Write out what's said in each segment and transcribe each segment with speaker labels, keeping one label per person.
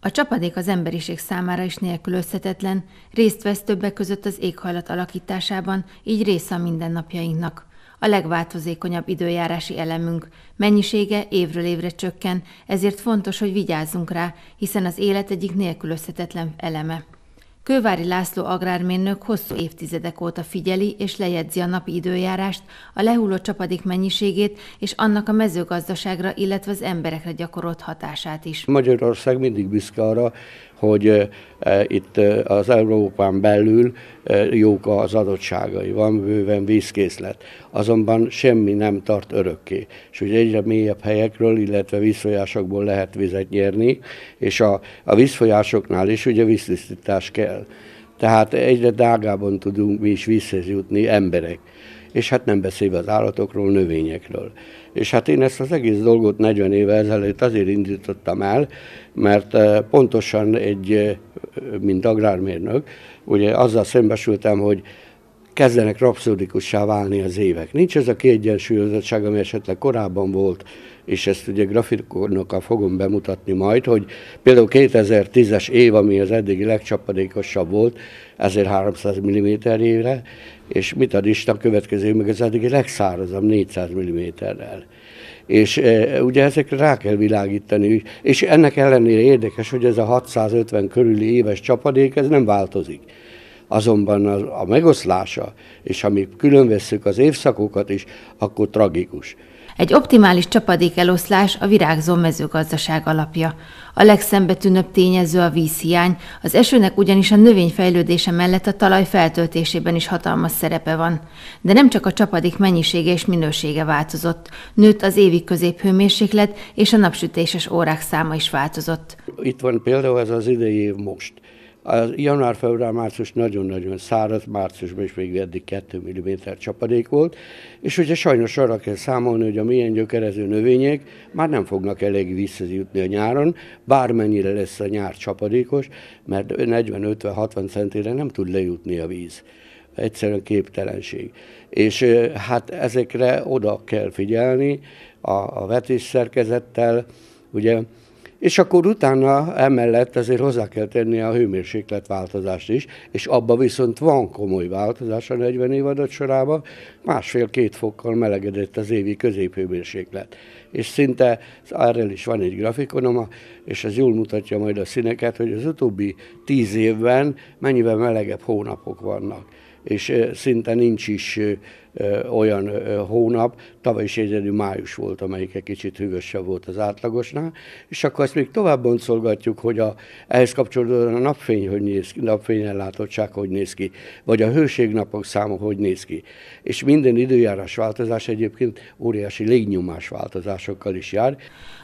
Speaker 1: A csapadék az emberiség számára is nélkülözhetetlen, részt vesz többek között az éghajlat alakításában, így része a mindennapjainknak. A legváltozékonyabb időjárási elemünk, mennyisége évről évre csökken, ezért fontos, hogy vigyázzunk rá, hiszen az élet egyik nélkülözhetetlen eleme. Kővári László agrármérnök hosszú évtizedek óta figyeli és lejegyzi a napi időjárást, a lehulló csapadék mennyiségét és annak a mezőgazdaságra, illetve az emberekre gyakorolt hatását is.
Speaker 2: Magyarország mindig büszke arra, hogy itt az Európán belül jók az adottságai, van bőven vízkészlet. Azonban semmi nem tart örökké. És ugye egyre mélyebb helyekről, illetve vízfolyásokból lehet vizet nyerni, és a, a vízfolyásoknál is ugye víztisztítás kell. Tehát egyre dágában tudunk mi is vízhez jutni emberek és hát nem beszélve az állatokról, növényekről. És hát én ezt az egész dolgot 40 éve ezelőtt azért indítottam el, mert eh, pontosan egy, eh, mint agrármérnök, ugye azzal szembesültem, hogy kezdenek rapszódikussá válni az évek. Nincs ez a kiegyensúlyozottság, ami esetleg korábban volt, és ezt ugye grafikornokkal fogom bemutatni majd, hogy például 2010-es év, ami az eddigi legcsapadékosabb volt, ezért 300 mm évre, és mit ad Isten következő, meg az eddigi legszárazabb 400 mm-rel. És e, ugye ezekre rá kell világítani, és ennek ellenére érdekes, hogy ez a 650 körüli éves csapadék, ez nem változik azonban a, a megoszlása, és ha mi különvesszük az évszakokat is, akkor tragikus.
Speaker 1: Egy optimális csapadék eloszlás a virágzó mezőgazdaság alapja. A legszembetűnőbb tényező a vízhiány, az esőnek ugyanis a növény fejlődése mellett a talaj feltöltésében is hatalmas szerepe van. De nem csak a csapadék mennyisége és minősége változott, nőtt az évi középhőmérséklet és a napsütéses órák száma is változott.
Speaker 2: Itt van például ez az idei év most. A január, február, március nagyon-nagyon száraz, márciusban is még eddig 2 mm csapadék volt, és ugye sajnos arra kell számolni, hogy a milyen gyökerező növények már nem fognak elég visszajutni a nyáron, bármennyire lesz a nyár csapadékos, mert 40-50-60 centire nem tud lejutni a víz egyszerűen képtelenség. És hát ezekre oda kell figyelni a, a vetésszerkezettel, ugye és akkor utána emellett azért hozzá kell tenni a hőmérséklet változást is, és abba viszont van komoly változás a 40 év adat sorában, másfél-két fokkal melegedett az évi középhőmérséklet. És szinte, erről is van egy grafikonom, és ez jól mutatja majd a színeket, hogy az utóbbi tíz évben mennyivel melegebb hónapok vannak és szinte nincs is olyan hónap, tavaly is egyedül május volt, amelyik egy kicsit hűvösebb volt az átlagosnál, és akkor ezt még tovább boncolgatjuk, hogy a, ehhez kapcsolódóan a napfény, hogy néz ki, napfényellátottság hogy néz ki, vagy a hőségnapok száma hogy néz ki. És minden időjárás változás egyébként óriási légnyomás változásokkal is jár.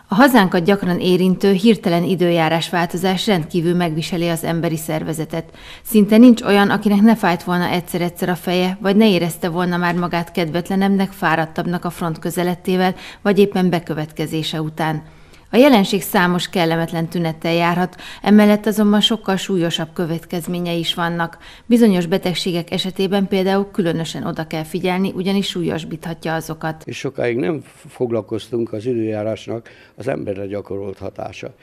Speaker 1: A hazánkat gyakran érintő hirtelen időjárás változás rendkívül megviseli az emberi szervezetet. Szinte nincs olyan, akinek ne fájt volna egyszer-egyszer a feje, vagy ne érezte volna már magát kedvetlenebbnek, fáradtabbnak a front közelettével, vagy éppen bekövetkezése után. A jelenség számos kellemetlen tünettel járhat, emellett azonban sokkal súlyosabb következményei is vannak. Bizonyos betegségek esetében például különösen oda kell figyelni, ugyanis súlyosbíthatja azokat. És
Speaker 2: sokáig nem foglalkoztunk az időjárásnak az emberre gyakorolt hatása.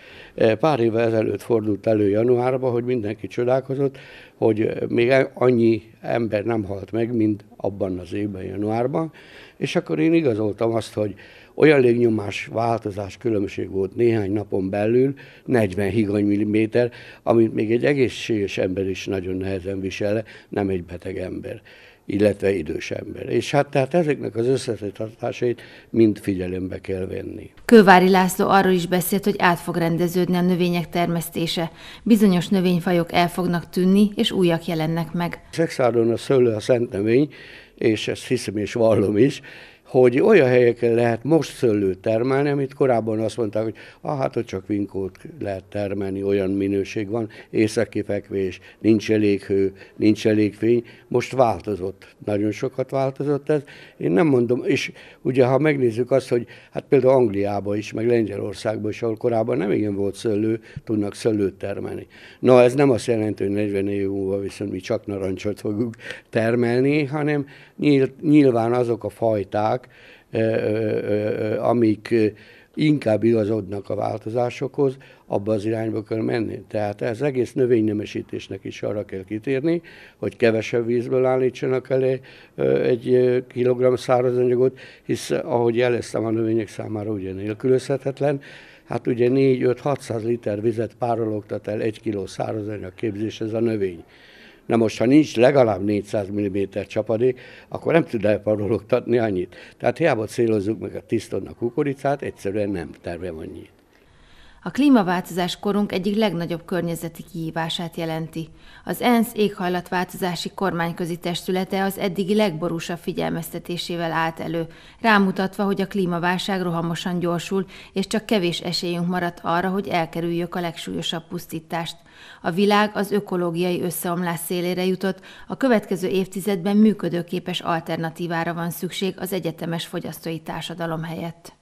Speaker 2: Pár évvel ezelőtt fordult elő januárban, hogy mindenki csodálkozott, hogy még e- annyi ember nem halt meg, mint abban az évben, januárban, és akkor én igazoltam azt, hogy olyan légnyomás változás különbség volt néhány napon belül, 40 higany milliméter, amit még egy egészséges ember is nagyon nehezen visel, nem egy beteg ember illetve idős ember. És hát tehát ezeknek az összetartásait mind figyelembe kell venni.
Speaker 1: Kővári László arról is beszélt, hogy át fog rendeződni a növények termesztése. Bizonyos növényfajok el fognak tűnni, és újak jelennek meg.
Speaker 2: Szexáron a szőlő a szent növény, és ezt hiszem és vallom is, hogy olyan helyeken lehet most szőlőt termelni, amit korábban azt mondták, hogy ah, hát ott csak vinkót lehet termelni, olyan minőség van, északi fekvés, nincs elég hő, nincs elég fény. Most változott, nagyon sokat változott ez. Én nem mondom, és ugye ha megnézzük azt, hogy hát például Angliában is, meg Lengyelországban is, ahol korábban nem igen volt szőlő, tudnak szőlőt termelni. Na, ez nem azt jelenti, hogy 40 év múlva viszont mi csak narancsot fogunk termelni, hanem nyilván azok a fajták, struktúrák, amik inkább igazodnak a változásokhoz, abba az irányba kell menni. Tehát ez egész növénynemesítésnek is arra kell kitérni, hogy kevesebb vízből állítsanak elé egy kilogramm szárazanyagot, hisz ahogy jeleztem, a növények számára ugye nélkülözhetetlen, hát ugye 4-5-600 liter vizet párologtat el egy kiló szárazanyag képzés ez a növény. Na most, ha nincs legalább 400 mm csapadék, akkor nem tud elparologtatni annyit. Tehát hiába célozzuk meg a tisztodnak kukoricát, egyszerűen nem terve annyit.
Speaker 1: A klímaváltozás korunk egyik legnagyobb környezeti kihívását jelenti. Az ENSZ éghajlatváltozási kormányközi testülete az eddigi legborúsabb figyelmeztetésével állt elő, rámutatva, hogy a klímaválság rohamosan gyorsul, és csak kevés esélyünk maradt arra, hogy elkerüljük a legsúlyosabb pusztítást. A világ az ökológiai összeomlás szélére jutott, a következő évtizedben működőképes alternatívára van szükség az egyetemes fogyasztói társadalom helyett.